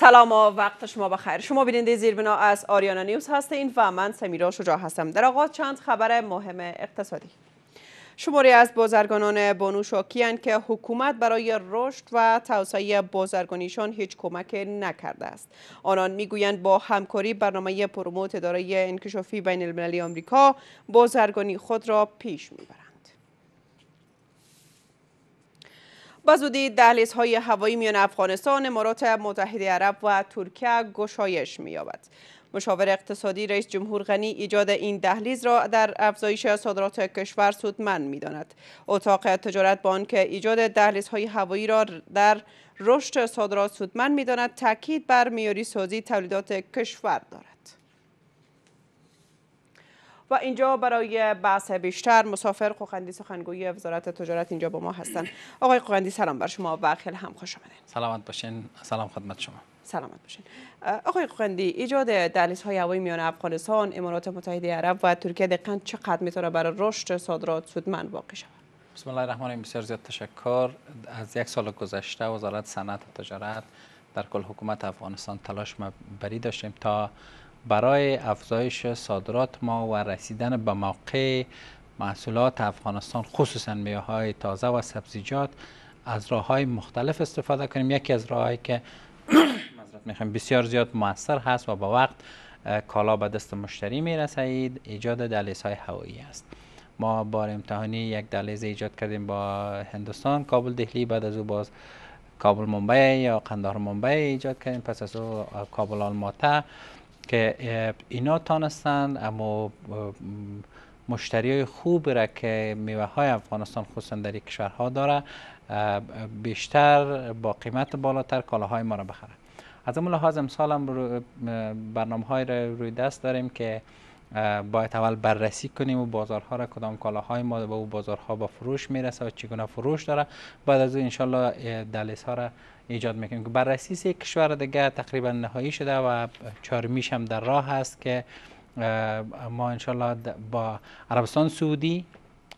سلام و وقت شما بخیر شما بیننده زیربنا از آریانا نیوز هستین و من سمیرا شجاع هستم در آغاز چند خبر مهم اقتصادی شماری از بازرگانان بانو شاکیان که حکومت برای رشد و توسعه بازرگانیشان هیچ کمک نکرده است آنان میگویند با همکاری برنامه پروموت اداره انکشافی بین المللی آمریکا بازرگانی خود را پیش میبرند و دهلیس دهلیزهای هوایی میان افغانستان، امارات متحده عرب و ترکیه گشایش می‌یابد. مشاور اقتصادی رئیس جمهور غنی ایجاد این دهلیز را در افزایش صادرات کشور سودمند میداند اتاق تجارت بانک آنکه ایجاد دهلیزهای هوایی را در رشد صادرات سودمند میداند تاکید بر میاری سازی تولیدات کشور دارد و اینجا برای بحث بیشتر مسافر خوخندی سخنگوی وزارت تجارت اینجا با ما هستند آقای قوقندی سلام بر شما و خیلی هم خوش آمدید سلامت باشین سلام خدمت شما سلامت باشین آقای قوقندی ایجاد دهلیز های هوایی میان افغانستان امارات متحده عرب و ترکیه دقیقاً چقدر میتونه برای رشد صادرات سودمند واقع شود بسم الله الرحمن الرحیم بسیار زیاد تشکر از یک سال گذشته وزارت صنعت و تجارت در کل حکومت افغانستان تلاش ما بری داشتیم تا برای افزایش صادرات ما و رسیدن به موقع محصولات افغانستان خصوصا میوه های تازه و سبزیجات از راه های مختلف استفاده کنیم یکی از راه که بسیار زیاد موثر هست و با وقت کالا به دست مشتری میرسید ایجاد دلیز های هوایی است ما بار امتحانی یک دلیز ایجاد کردیم با هندوستان کابل دهلی بعد از او باز کابل ممبی یا قندهار ممبئی ایجاد کردیم پس از او کابل آلماته که اینا تانستند اما مشتری های خوب را که میوه های افغانستان خصوصا در این کشورها داره بیشتر با قیمت بالاتر کالاهای ما را بخره از اون لحاظ امسال هم برنامه های را روی دست داریم که باید اول بررسی کنیم و بازارها را کدام کالاهای ما به او بازارها با فروش میرسه و چگونه فروش داره بعد از او انشالله دلیس ها را ایجاد میکنیم که بررسی یک کشور دیگه تقریبا نهایی شده و چهارمیش هم در راه هست که ما انشالله با عربستان سعودی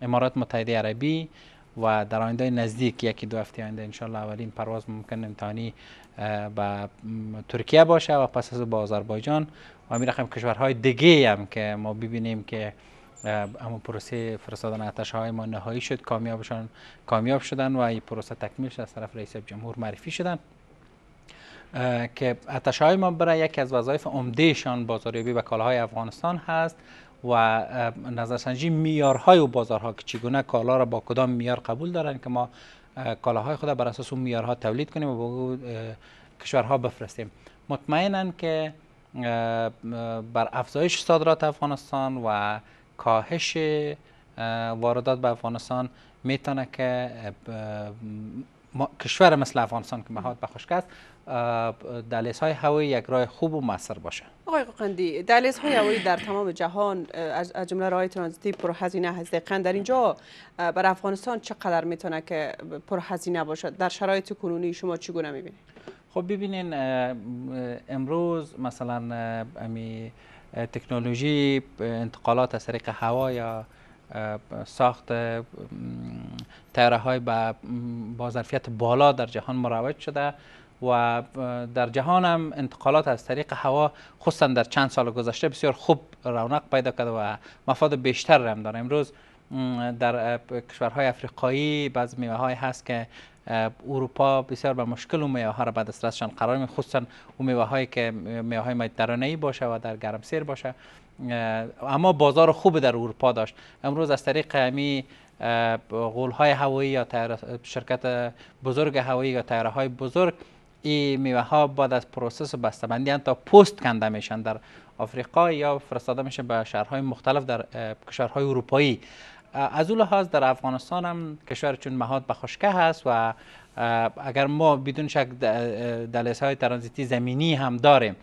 امارات متحده عربی و در آینده نزدیک یکی دو هفته آینده انشالله اولین پرواز ممکن امتحانی به ترکیه باشه و پس از با آذربایجان و می کشورهای دیگه هم که ما ببینیم که اما پروسه فرستادن آتش های ما نهایی شد کامیابشان کامیاب شدن و این پروسه تکمیل شد از طرف رئیس جمهور معرفی شدن که آتش های ما برای یکی از وظایف عمدهشان بازاریابی و کالاهای افغانستان هست و نظرسنجی میارهای و بازارها که چگونه کالا را با کدام میار قبول دارن که ما کالاهای خود بر اساس اون میارها تولید کنیم و به کشورها بفرستیم مطمئنا که بر افزایش صادرات افغانستان و کاهش واردات به افغانستان میتونه که کشور مثل افغانستان که مهاد به خشک است دلیس های هوایی یک راه خوب و مصر باشه آقای قندی دلیس های هوایی در تمام جهان از جمله راه ترانزیتی پرهزینه هست دقیقا در اینجا بر افغانستان چقدر میتونه که پرهزینه باشد در شرایط کنونی شما چگونه میبینید خب ببینین امروز مثلا امی تکنولوژی انتقالات از طریق هوا یا ساخت تیاره های با, ظرفیت بالا در جهان مروج شده و در جهان هم انتقالات از طریق هوا خصوصا در چند سال گذشته بسیار خوب رونق پیدا کرده و مفاد بیشتر هم داره امروز در کشورهای افریقایی بعض میوه های هست که اروپا بسیار به مشکل اون میوه ها را به دسترسشان قرار می خصوصا میوه هایی که میوه های مدیترانه ای باشه و در گرم سیر باشه اما بازار خوب در اروپا داشت امروز از طریق همی غول های هوایی یا شرکت بزرگ هوایی یا تیاره های بزرگ این میوه ها بعد از پروسس بسته‌بندی تا پست کنده میشن در آفریقا یا فرستاده میشه به شهرهای مختلف در کشورهای اروپایی از اون لحاظ در افغانستان هم کشور چون مهاد به خشکه هست و اگر ما بدون شک دلیس های ترانزیتی زمینی هم داریم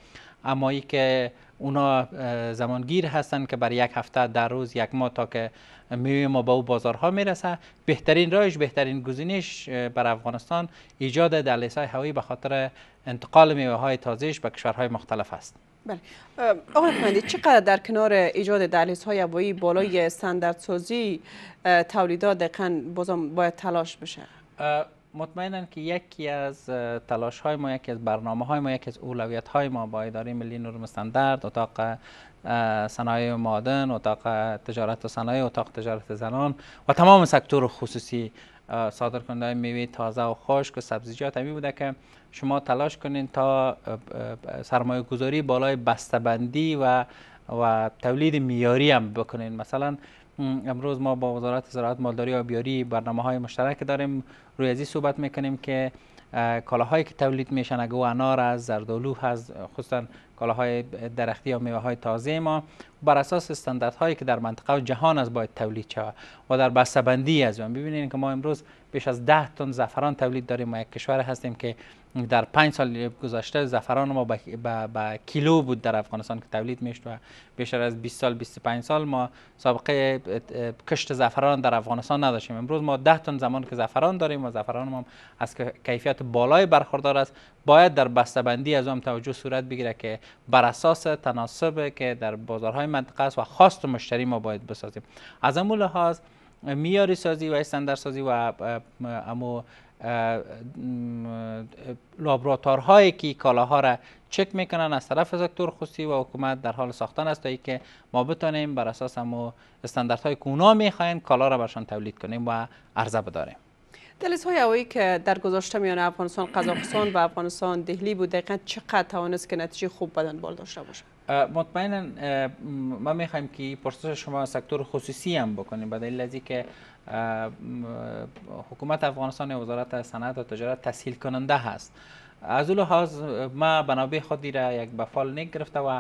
اما ای که اونا زمانگیر هستند که برای یک هفته در روز یک ماه تا که میوی ما به با او بازارها میرسه بهترین رایش بهترین گزینش بر افغانستان ایجاد دلیس های هوایی به خاطر انتقال میوه های تازهش به کشورهای مختلف است بله آقای چقدر در کنار ایجاد دهلیز های هوایی بالای سندردسازی تولیدات بازم باید تلاش بشه مطمئنم که یکی از تلاش های ما یکی از برنامه های ما یکی از اولویت های ما با اداره ملی نورم استاندارد اتاق صنایع مادن، اتاق تجارت و صنایع اتاق تجارت زنان و تمام سکتور خصوصی صادر کننده میوه تازه و خشک و سبزیجات همی بوده که شما تلاش کنین تا سرمایه گذاری بالای بسته‌بندی و و تولید میاری هم بکنین مثلا امروز ما با وزارت زراعت مالداری و بیاری برنامه های مشترک داریم روی ازی صحبت میکنیم که کالاهایی که تولید میشن اگه انار از زردالو هست خصوصا کالاهای درختی یا میوه های تازه ما بر اساس استانداردهایی که در منطقه و جهان از باید تولید شود و در بسته‌بندی از اون ببینید که ما امروز بیش از 10 تن زعفران تولید داریم ما یک کشور هستیم که در 5 سال گذشته زعفران ما به کیلو بود در افغانستان که تولید میشد و بیشتر از 20 سال 25 سال ما سابقه کشت زعفران در افغانستان نداشتیم امروز ما 10 تن زمان که زعفران داریم و زعفران ما از کیفیت بالای برخوردار است باید در بسته‌بندی از هم توجه صورت بگیره که بر اساس تناسب که در بازارهای منطقه است و خواست مشتری ما باید بسازیم از امو لحاظ میاری سازی و استندر سازی و امو هایی که ها را چک میکنن از طرف سکتور خصوصی و حکومت در حال ساختن است تا که ما بتانیم بر اساس امو استانداردهای که اونا میخواین کالا را برشان تولید کنیم و عرضه بداریم دلیس های که در گذاشته میان افغانستان قزاقستان و افغانستان دهلی بود دقیقا چقدر توانست که نتیجه خوب بدن بال داشته باشه مطمئنا ما میخوایم که پرسش شما سکتور خصوصی هم بکنیم بدلیل لذی که حکومت افغانستان و وزارت صنعت و تجارت تسهیل کننده هست از اون حاض ما بنابه خودی را یک بفال نگرفته و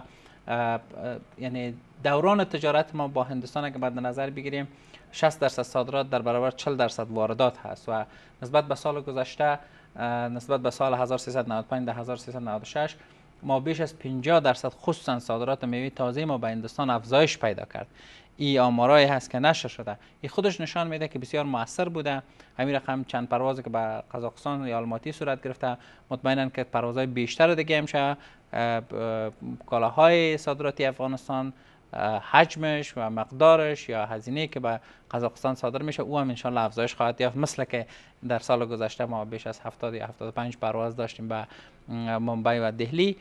یعنی دوران تجارت ما با هندوستان که بعد نظر بگیریم 60 درصد صادرات در برابر 40 درصد واردات هست و نسبت به سال گذشته نسبت به سال 1395 تا 1396 ما بیش از 50 درصد خصوصا صادرات میوه تازه ما به هندستان افزایش پیدا کرد ای آمارایی هست که نشر شده این خودش نشان میده که بسیار موثر بوده همین رقم چند پروازی که به قزاقستان یا آلماتی صورت گرفته مطمئنا که پروازهای بیشتر دیگه هم کالاهای صادراتی افغانستان حجمش و مقدارش یا هزینه که به قزاقستان صادر میشه او هم انشالله افزایش خواهد یافت مثل که در سال گذشته ما بیش از 70 یا 75 پرواز داشتیم به ممبئی و دهلی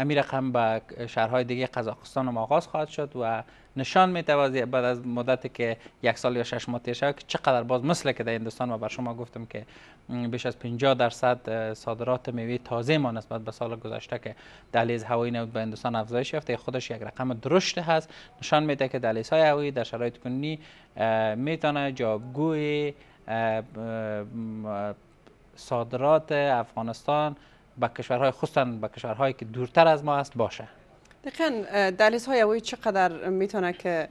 امیر هم به شهرهای دیگه قزاقستان هم آغاز خواهد شد و نشان توازی بعد از مدت که یک سال یا شش ماه تیر که چقدر باز مثل که در هندوستان و بر شما گفتم که بیش از 50 درصد صادرات میوه تازه ما نسبت به سال گذشته که دلیز هوایی نبود به هندوستان افزایش یافته خودش یک رقم درشت هست نشان میده که دلیز های هوایی در شرایط کنونی میتونه جابگوی صادرات افغانستان به کشورهای خصوصا به کشورهایی که دورتر از ما است باشه دقیقا دلیل های اوی چقدر میتونه که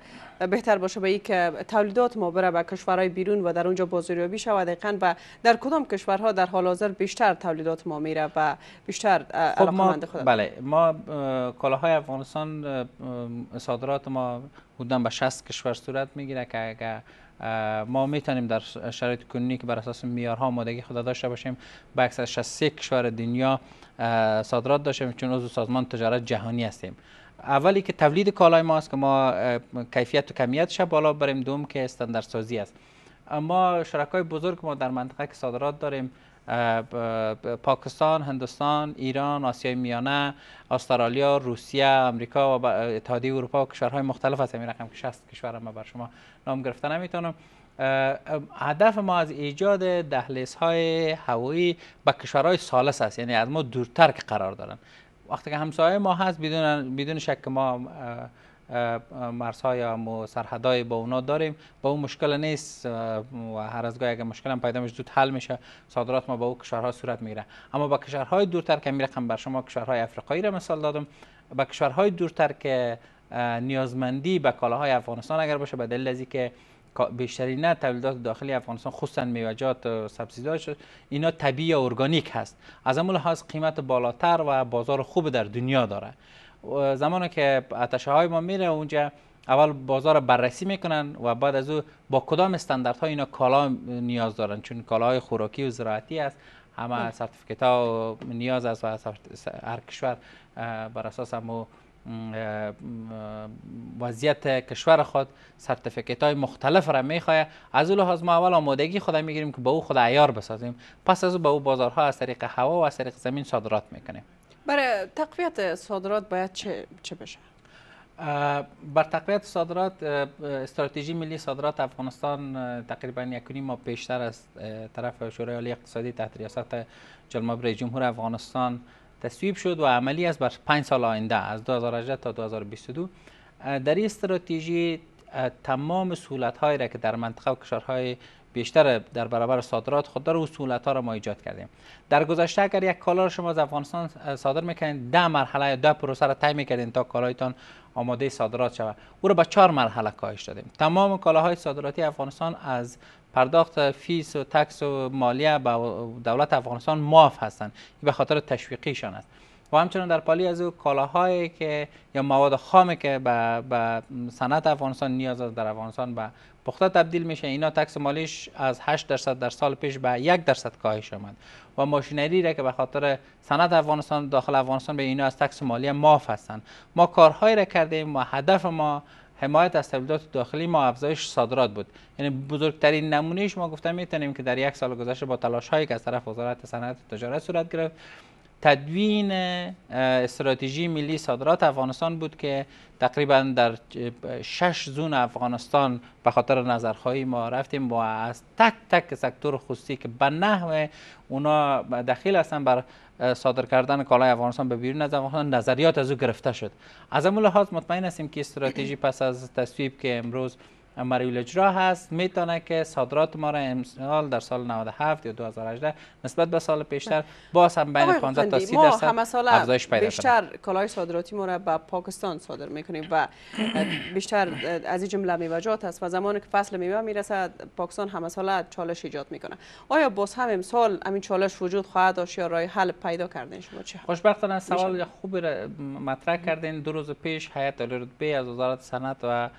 بهتر باشه به که تولیدات ما بره به کشورهای بیرون و در اونجا بازاریابی شود دقیقا و در کدام کشورها در حال حاضر بیشتر تولیدات ما میره و بیشتر خب ما خود بله ما کالاهای افغانستان صادرات ما حدودا به 60 کشور صورت میگیره که اگر ما میتونیم در شرایط کنونی که بر اساس میارها آمادگی خود داشته باشیم به اکثر 63 کشور دنیا صادرات داشته باشیم چون عضو سازمان تجارت جهانی هستیم اولی که تولید کالای ما است که ما کیفیت و کمیتش بالا بریم دوم که سازی است اما شرکای بزرگ ما در منطقه که صادرات داریم پاکستان، هندوستان، ایران، آسیای میانه، استرالیا، روسیه، امریکا و اتحادیه اروپا و کشورهای مختلف از همین رقم که 60 کشور ما بر شما نام گرفته نمیتونم هدف ما از ایجاد دهلیس های هوایی به کشورهای سالس است یعنی از ما دورتر که قرار دارن وقتی که همسایه ما هست بدون بدون شک ما مرزها یا سرحدای با اونا داریم با اون مشکل نیست و هر از گاهی اگر مشکل هم پیدا میشه حل میشه صادرات ما با اون کشورها صورت میگیره اما با کشورهای دورتر که میرقم خب بر شما کشورهای افریقایی را مثال دادم با کشورهای دورتر که نیازمندی به کالاهای افغانستان اگر باشه به دلیل از که بیشترین نه تولیدات داخلی افغانستان خصوصا میوجات سبزیجات اینا طبیعی ارگانیک هست از همون لحاظ قیمت بالاتر و بازار خوب در دنیا داره زمانی که اتشه های ما میره اونجا اول بازار بررسی میکنن و بعد از او با کدام ها اینا کالا نیاز دارن چون کالاهای خوراکی و زراعتی است همه بله. سرتیفیکیت ها نیاز است و هر کشور بر اساس هم وضعیت کشور خود سرتیفیکیت های مختلف را میخواه از اون لحاظ ما اول آمادگی خود میگیریم که به او خود عیار بسازیم پس از او به با او بازارها از طریق هوا و از طریق زمین صادرات میکنیم برای تقویت صادرات باید چه, چه بشه؟ بر تقویت صادرات استراتژی ملی صادرات افغانستان تقریبا یکونی ما پیشتر از طرف شورای عالی اقتصادی تحت ریاست جلماب جمهور افغانستان تصویب شد و عملی است بر پنج سال آینده از 2018 تا 2022 در این استراتژی تمام سهولت هایی را که در منطقه و کشورهای بیشتر در برابر صادرات خوددار اصولت ها را ما ایجاد کردیم در گذشته اگر یک کالا شما از افغانستان صادر میکنید ده مرحله یا ده پروسه را طی میکردین تا کالایتان آماده صادرات شود او را به چهار مرحله کاهش دادیم تمام کالاهای صادراتی افغانستان از پرداخت فیس و تکس و مالیه به دولت افغانستان معاف هستند به خاطر تشویقیشان است و خب همچنان در پالی از او کالاهایی که یا مواد خامی که به صنعت افغانستان نیاز است در افغانستان به پخته تبدیل میشه اینا تکس مالیش از 8 درصد در سال پیش به یک درصد کاهش آمد و ماشینری را که به خاطر صنعت افغانستان داخل افغانستان به اینا از تکس مالی معاف هستند ما کارهایی را کردیم و هدف ما حمایت از تولیدات داخلی ما افزایش صادرات بود یعنی بزرگترین نمونهش ما گفتم میتونیم که در یک سال گذشته با تلاش هایی که از طرف وزارت صنعت تجارت صورت گرفت تدوین استراتژی ملی صادرات افغانستان بود که تقریبا در شش زون افغانستان به خاطر نظرخواهی ما رفتیم با از تک تک سکتور خصوصی که به نحو اونا دخیل هستن بر صادر کردن کالای افغانستان به بیرون از افغانستان نظریات از او گرفته شد از امول لحاظ مطمئن هستیم که استراتژی پس از تصویب که امروز مریول اجرا هست میتونه که صادرات ما را امسال در سال 97 یا 2018 نسبت به سال پیشتر باز هم بین 15 تا 30 درصد افزایش پیدا بیشتر کالای صادراتی ما را به پاکستان صادر میکنیم و بیشتر از این جمله میوجات هست و زمانی که فصل میوه میرسد پاکستان همساله چالش ایجاد میکنه آیا باز هم امسال همین چالش وجود خواهد داشت یا راه حل پیدا کردین شما چه خوشبختانه سوال خوبی مطرح کردین دو روز پیش هیئت رتبه از وزارت صنعت و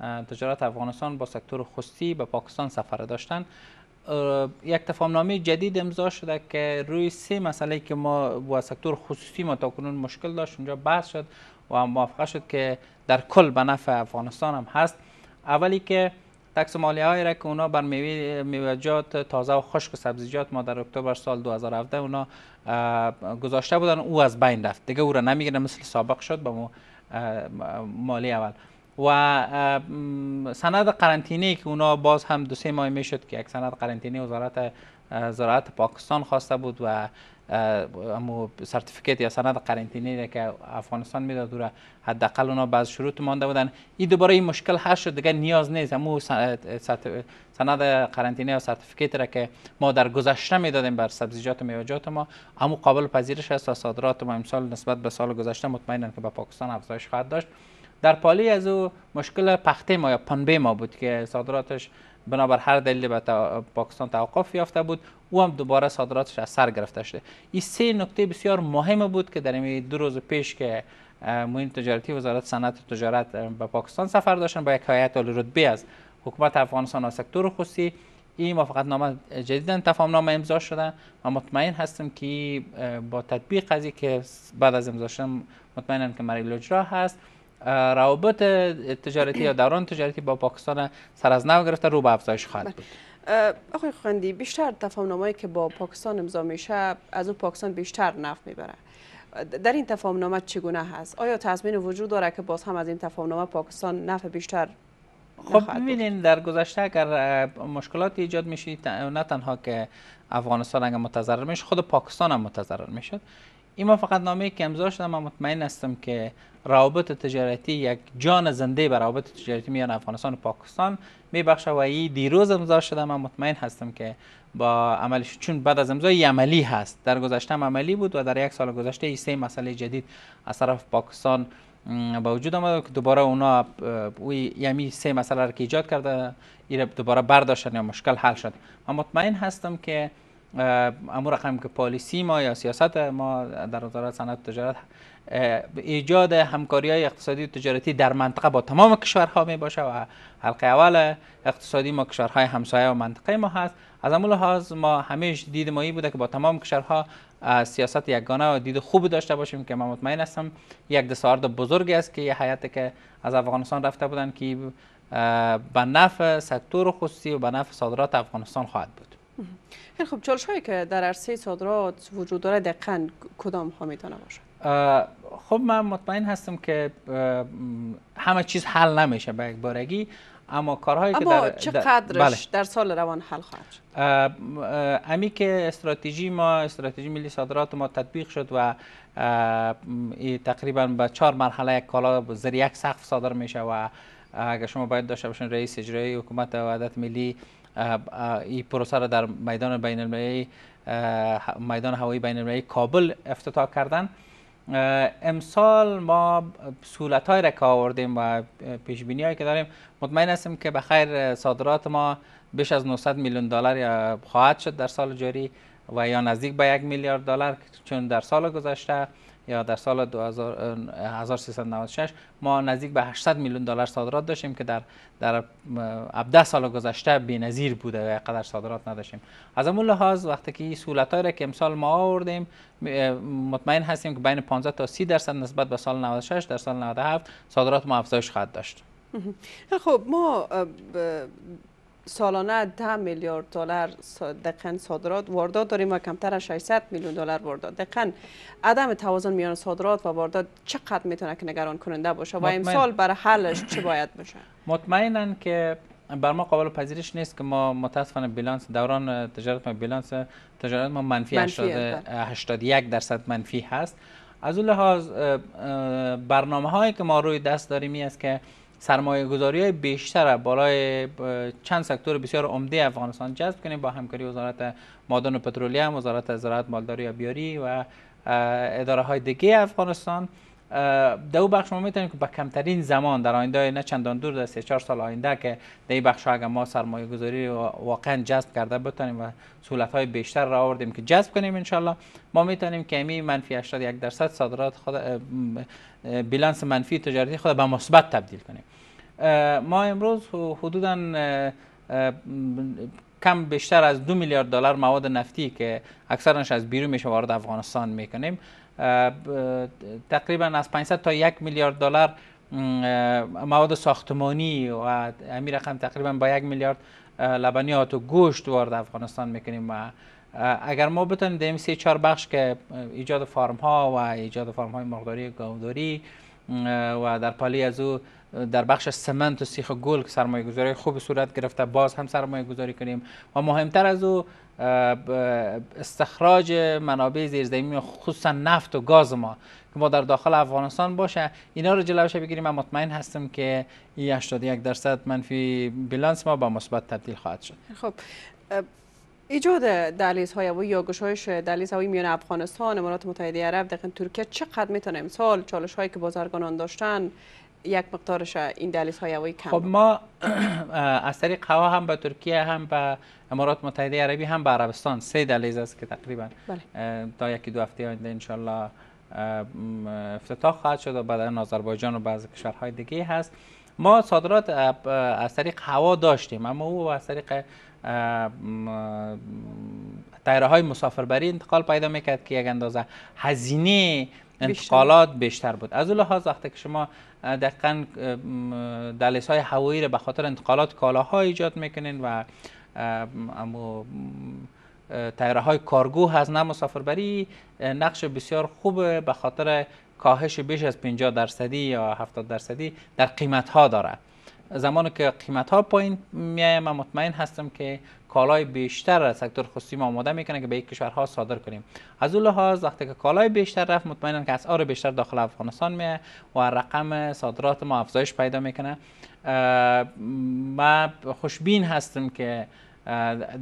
تجارت افغانستان با سکتور خصوصی به پاکستان سفر داشتن یک تفاهمنامه جدید امضا شده که روی سه مسئله که ما با سکتور خصوصی ما تاکنون مشکل داشت اونجا بحث شد و موافقه شد که در کل به نفع افغانستان هم هست اولی که تکس مالیه های را که اونا بر میوه میوجات تازه و خشک و سبزیجات ما در اکتبر سال 2017 اونا گذاشته بودن او از بین رفت دیگه او را نمیگیره مثل سابق شد با مالی اول و سند قرنطینه که اونا باز هم دو سه ماه میشد که یک سند قرنطینه وزارت زراعت پاکستان خواسته بود و امو سرتیفیکت یا سند قرنطینه که افغانستان میداد را حداقل اونا بعض شروط مانده بودن این دوباره این مشکل حل شد دیگه نیاز نیست امو سند قرنطینه یا سرتیفیکت را که ما در گذشته میدادیم بر سبزیجات و میوجات ما امو قابل پذیرش است و صادرات ما امسال نسبت به سال گذشته مطمئنن که به پاکستان افزایش خواهد داشت در پالی از او مشکل پخته ما یا پنبه ما بود که صادراتش بنابر هر دلیل به پاکستان توقف یافته بود او هم دوباره صادراتش از سر گرفته شده این سه نکته بسیار مهم بود که در این دو روز پیش که موین تجارتی وزارت صنعت و تجارت به پاکستان سفر داشتن با یک هیئت عالی رتبه از حکومت افغانستان و سکتور خصوصی این موافقت نامه جدیدا تفاهم نامه امضا شده و مطمئن هستم که با تطبیق از که بعد از امضا شدن مطمئنم که مریلوجرا هست روابط تجارتی یا دوران تجارتی با پاکستان سر از نو گرفته رو به افزایش خواهد بله. بود آقای خواندی بیشتر تفاهمنامه‌ای که با پاکستان امضا میشه از اون پاکستان بیشتر نفت میبره در این تفاهمنامه چگونه هست آیا تضمین وجود داره که باز هم از این تفاهمنامه پاکستان نفع بیشتر خب ببینید در گذشته اگر مشکلاتی ایجاد میشید نه تنها که افغانستان اگر متضرر میشه خود پاکستان هم متضرر میشد این فقط نامه که امضا شده من مطمئن هستم که روابط تجارتی یک جان زنده به روابط تجارتی میان افغانستان و پاکستان میبخشه و این دیروز امضا شده من مطمئن هستم که با عملش چون بعد از امضای عملی هست در گذشته عملی بود و در یک سال گذشته این سه مسئله جدید از طرف پاکستان با وجود آمد که دوباره اونا اوی یمی یعنی سه مسئله را که ایجاد کرده ای دوباره برداشتن یا مشکل حل شد من مطمئن هستم که امور رقم که پالیسی ما یا سیاست ما در وزارت صنعت تجارت ایجاد همکاری های اقتصادی و تجارتی در منطقه با تمام کشورها می باشه و حلقه اول اقتصادی ما کشورهای همسایه و منطقه ما هست از امول لحاظ ما همیش دید مایی بوده که با تمام کشورها سیاست یکگانه و دید خوب داشته باشیم که من مطمئن هستم یک دستاورد بزرگی است که یه حیاتی که از افغانستان رفته بودن که به نفع سکتور خصوصی و به نفع صادرات افغانستان خواهد بود خیلی خوب چالش هایی که در عرصه صادرات وجود داره دقیقاً کدام ها میتونه باشه خب من مطمئن هستم که همه چیز حل نمیشه به یک بارگی اما کارهایی که در چقدرش بله. در سال روان حل خواهد شد امی که استراتژی ما استراتژی ملی صادرات ما تطبیق شد و تقریبا به چهار مرحله یک کالا زیر یک سقف صادر میشه و اگر شما باید داشته باشین رئیس اجرایی حکومت وحدت ملی این پروسه را در میدان بین المللی میدان هوایی بین المللی کابل افتتاح کردن امسال ما سهولت را که آوردیم و پیش بینی هایی که داریم مطمئن هستیم که خیر صادرات ما بیش از 900 میلیون دلار خواهد شد در سال جاری و یا نزدیک به یک میلیارد دلار چون در سال گذشته یا در سال 1396 ما نزدیک به 800 میلیون دلار صادرات داشتیم که در در 10 سال گذشته بی‌نظیر بوده و قدر صادرات نداشتیم از اون لحاظ وقتی که این سهولت را که امسال ما آوردیم مطمئن هستیم که بین 15 تا 30 درصد نسبت به سال 96 در سال 97 صادرات ما افزایش خواهد داشت خب ما سالانه ده میلیارد دلار دقیقاً صادرات واردات داریم و کمتر از 600 میلیون دلار واردات دقیقاً عدم توازن میان صادرات و واردات چقدر میتونه که نگران کننده باشه و امسال بر حلش چه باید باشه؟ مطمئنا که بر ما قابل پذیرش نیست که ما متاسفانه بیلانس دوران تجارت ما بیلانس تجارت ما منفی, منفی 81 بله. درصد منفی هست از اون لحاظ برنامه هایی که ما روی دست داریم است که سرمایه گذاری بیشتر بالای چند سکتور بسیار عمده افغانستان جذب کنیم با همکاری وزارت مادن و پترولیم وزارت زراعت مالداری و بیاری و اداره های دیگه افغانستان در او بخش ما میتونیم که با کمترین زمان در آینده نه چندان دور در 4 سال آینده که در این بخش اگر ما سرمایه گذاری واقعا جذب کرده بتونیم و سهولت های بیشتر را آوردیم که جذب کنیم انشالله ما میتونیم که امی منفی 81 درصد صادرات خود بیلانس منفی تجارتی خود به مثبت تبدیل کنیم ما امروز حدودا کم بیشتر از دو میلیارد دلار مواد نفتی که اکثرش از بیرون میشه وارد افغانستان میکنیم تقریبا از 500 تا یک میلیارد دلار مواد ساختمانی و همین رقم تقریبا با یک میلیارد لبنیات و گوشت وارد افغانستان میکنیم و اگر ما بتونیم در سه چهار بخش که ایجاد فارم ها و ایجاد فارم های مقداری گاوداری و در پالی از او در بخش سمنت و سیخ گل که سرمایه گذاری خوب صورت گرفته باز هم سرمایه گذاری کنیم و مهمتر از او استخراج منابع زیرزمینی خصوصا نفت و گاز ما که ما در داخل افغانستان باشه اینا رو جلوش بگیریم من مطمئن هستم که این 81 درصد منفی بیلانس ما با مثبت تبدیل خواهد شد خب ایجاد دلیز های و یا گشایش دلیز میان افغانستان امارات متحده عرب دقیقا ترکیه چقدر میتونه امسال چالش هایی که بازرگانان داشتن یک مقدارش این دلیل های هوایی کم خب ما از طریق هوا هم به ترکیه هم به امارات متحده عربی هم به عربستان سه دلیز است که تقریبا بله. تا یکی دو هفته آینده انشالله افتتاح خواهد شد و از آذربایجان و بعض کشورهای دیگه هست ما صادرات از طریق هوا داشتیم اما او از طریق دایره های مسافربری انتقال پیدا میکرد که یک اندازه هزینه انتقالات بیشتر بود از اون لحاظ وقتی که شما دقیقا دلیس های هوایی را به خاطر انتقالات کالاها ایجاد میکنین و اما تایره های کارگو هست نه مسافربری نقش بسیار خوب به خاطر کاهش بیش از 50 درصدی یا 70 درصدی در قیمت ها داره زمانی که قیمت ها پایین میایم من مطمئن هستم که کالای بیشتر را سکتور خصوصی ما آماده میکنه که به یک کشورها صادر کنیم از اون لحاظ وقتی که کالای بیشتر رفت مطمئنا که اسعار بیشتر داخل افغانستان میه و رقم صادرات ما افزایش پیدا میکنه ما خوشبین هستم که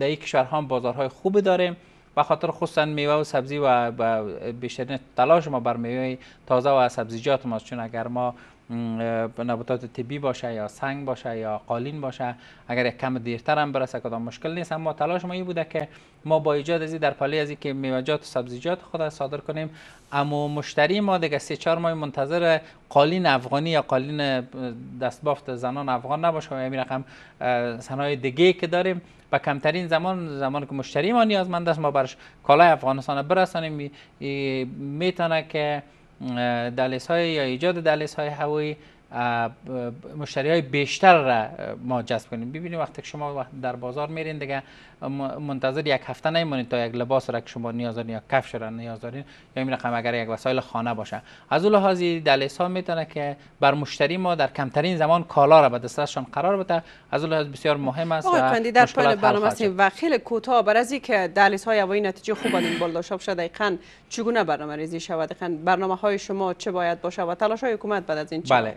در یک کشورها هم بازارهای خوبی داریم و خاطر خصوصا میوه و سبزی و بیشترین تلاش ما بر میوه تازه و سبزیجات ماست چون اگر ما نباتات طبی باشه یا سنگ باشه یا قالین باشه اگر یک کم دیرتر هم برسه کدام مشکل نیست اما تلاش ما این بوده که ما با ایجاد ازی در پالی ازی که میوجات و سبزیجات خود صادر کنیم اما مشتری ما دیگه سه چهار ماه منتظر قالین افغانی یا قالین دستبافت زنان افغان نباشه و همین رقم صنایع دیگه که داریم و کمترین زمان زمان که مشتری ما نیازمند است ما برش کالای افغانستان برسانیم میتونه که دلس های یا ایجاد دلیس های هوایی مشتری های بیشتر را ما جذب کنیم ببینیم وقتی شما در بازار میرین دیگه منتظر یک هفته نمونید تا یک لباس را که شما نیاز دارین یا کفش را نیاز دارین یا این رقم خب اگر یک وسایل خانه باشه از اول لحاظ دل حساب میتونه که بر مشتری ما در کمترین زمان کالا را به دسترسشان قرار بده از اول بسیار مهم است و در برنامه است و خیلی کوتاه بر از که دل های نتیجه خوب این بالا شده دقیقاً چگونه برنامه ریزی شود برنامه های شما چه باید باشه و تلاش های حکومت بعد از این چه بله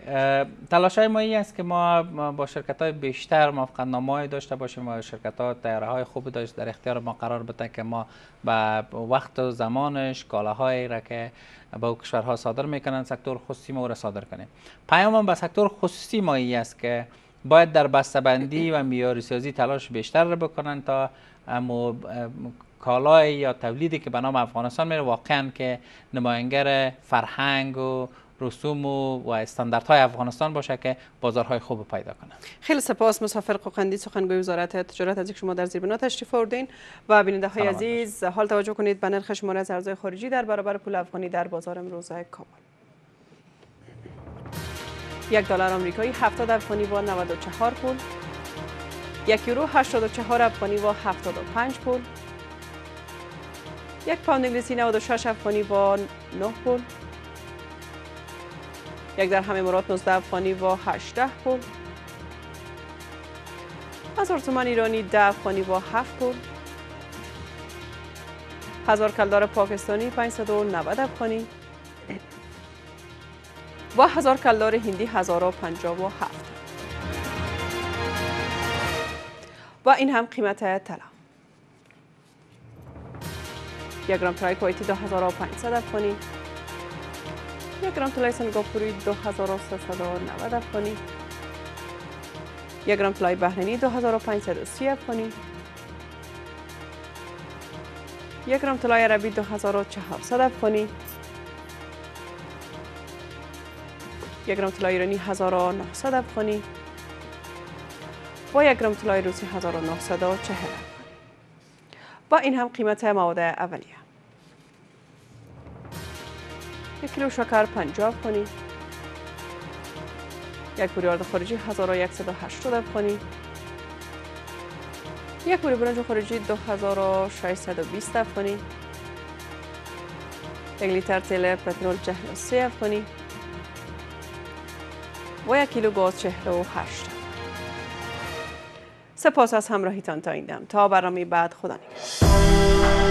تلاش های ما این است که ما با شرکت های بیشتر موافقت داشته باشیم و شرکت ها تیاره های خوبی داشت در اختیار ما قرار بده که ما به وقت و زمانش کالاهایی را که به کشورها صادر میکنن سکتور خصوصی ما را صادر کنیم پیام به سکتور خصوصی ما این است که باید در بسته‌بندی و میاری سازی تلاش بیشتر بکنن تا اما کالای یا تولیدی که به نام افغانستان میره واقعا که نماینگر فرهنگ و رسوم و, و های افغانستان باشه که بازارهای خوب پیدا کنه خیلی سپاس مسافر قوقندی سخنگوی وزارت تجارت از شما در زیربنا تشریف آوردین و بیننده های عزیز حال توجه کنید به نرخ شماره از ارزهای خارجی در برابر پول افغانی در بازار امروز کابل یک دلار آمریکایی 70 افغانی با 94 پول یک یورو 84 افغانی با 75 پول یک پوند انگلیسی 96 افغانی با 9 پول یک در هم امارات 19 افغانی و 18 پول هزار تومان ایرانی 10 افغانی و 7 پول هزار کلدار پاکستانی 590 افغانی و هزار کلدار هندی 1057 و این هم قیمت طلا یک گرم ترای کویتی 2500 افغانی یک گرم طلای سنگاپوری 2390 افغانی یک گرم طلای بحرینی 2530 افغانی یک گرم طلای عربی 2400 افغانی یک گرم طلای ایرانی 1900 افغانی و یک گرم طلای روسی 1940 با این هم قیمت مواد اولیه یک کیلو شکر 50 افغانی یک بوریارد خارجی 1180 افغانی یک بوری برنج خارجی 2620 افغانی یک لیتر تیل پترول 43 افغانی و یک کیلو گاز 48 سپاس از همراهیتان تا این دم تا برنامه بعد خدا نگهدار